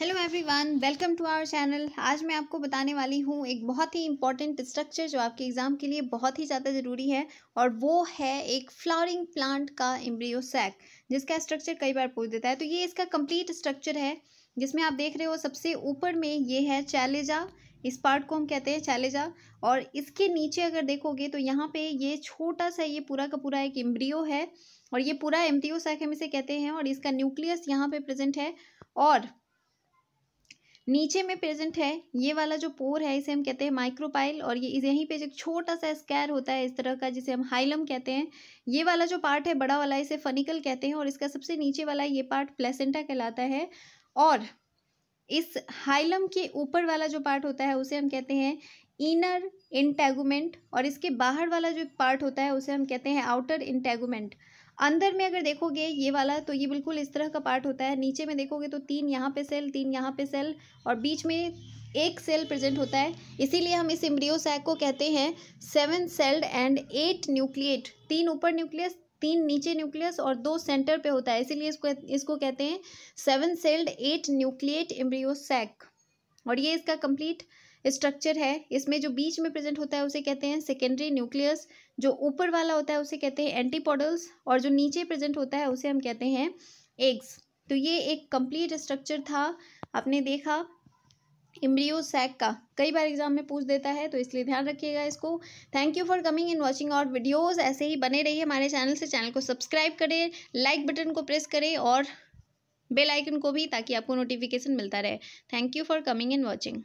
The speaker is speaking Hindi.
hello everyone welcome to our channel आज मैं आपको बताने वाली हूँ एक बहुत ही इंपॉर्टेंट स्ट्रक्चर जो आपके एग्ज़ाम के लिए बहुत ही ज़्यादा ज़रूरी है और वो है एक फ्लावरिंग प्लांट का एम्ब्रियो सैक जिसका स्ट्रक्चर कई बार पूछ देता है तो ये इसका कंप्लीट स्ट्रक्चर है जिसमें आप देख रहे हो सबसे ऊपर में ये है चैलेजा इस पार्ट को हम कहते हैं चैलेजा और इसके नीचे अगर देखोगे तो यहाँ पे ये छोटा सा ये पूरा का पूरा एक एम्ब्रियो है और ये पूरा एम्ब्रियो सैक हम इसे कहते हैं और इसका न्यूक्लियस यहाँ पे प्रेजेंट है और नीचे में प्रेजेंट है ये वाला जो पोर है इसे हम कहते हैं माइक्रोपाइल और ये यहीं पे एक छोटा सा स्कैर होता है इस तरह का जिसे हम हाइलम कहते हैं ये वाला जो पार्ट है बड़ा वाला इसे फनिकल कहते हैं और इसका सबसे नीचे वाला ये पार्ट प्लेसेंटा कहलाता है और इस हाइलम के ऊपर वाला जो पार्ट होता है उसे हम कहते हैं इनर इंटेगूमेंट और इसके बाहर वाला जो पार्ट होता है उसे हम कहते हैं आउटर इंटेगूमेंट अंदर में अगर देखोगे ये वाला तो ये बिल्कुल इस तरह का पार्ट होता है नीचे में देखोगे तो तीन यहाँ पे सेल तीन यहाँ पे सेल और बीच में एक सेल प्रेजेंट होता है इसीलिए हम इस इम्ब्रियो सैक को कहते हैं seven celled and eight nucleate तीन ऊपर न्यूक्लियस तीन नीचे न्यूक्लियस और दो सेंटर पे होता है इसीलिए इसको इसको कहते हैं seven celled eight nucleate embryo sac और ये इसका कंप्लीट स्ट्रक्चर है इसमें जो बीच में प्रेजेंट होता है उसे कहते हैं सेकेंडरी न्यूक्लियस जो ऊपर वाला होता है उसे कहते हैं एंटीपोडल्स और जो नीचे प्रेजेंट होता है उसे हम कहते हैं एग्स तो ये एक कंप्लीट स्ट्रक्चर था आपने देखा इम्ब्रियो सैक का कई बार एग्जाम में पूछ देता है तो इसलिए ध्यान रखिएगा इसको thank you for coming and watching और वीडियोस ऐसे ही बने रहिए हमारे चैनल से चैनल को सब्सक्राइब करें लाइक बटन को प्रेस करें और बेल आइकन को भी ताकि आपको नोटिफिकेशन मिलता रहे thank you for coming and watching